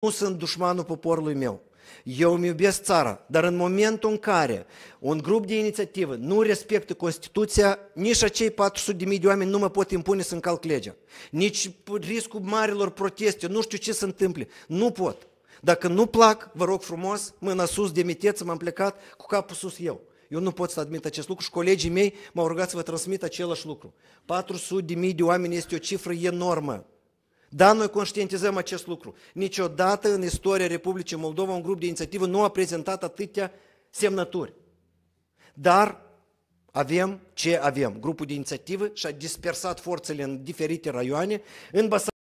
nu sunt dușmanul poporului meu. Eu îmi iubesc țara, dar în momentul în care un grup de inițiativă nu respectă Constituția, nici acei 400.000 de oameni nu mă pot impune să încalc legea. Nici riscul marilor proteste, nu știu ce se întâmple. Nu pot. Dacă nu plac, vă rog frumos, mâna sus, demiteți, m-am plecat cu capul sus eu. Eu nu pot să admit acest lucru și colegii mei m-au rugat să vă transmit același lucru. 400 de mii de oameni este o cifră enormă. Da, noi conștientizăm acest lucru. Niciodată în istoria Republicii Moldova un grup de inițiativă nu a prezentat atâtea semnături. Dar avem ce avem. Grupul de inițiativă și-a dispersat forțele în diferite raioane. În Basarabia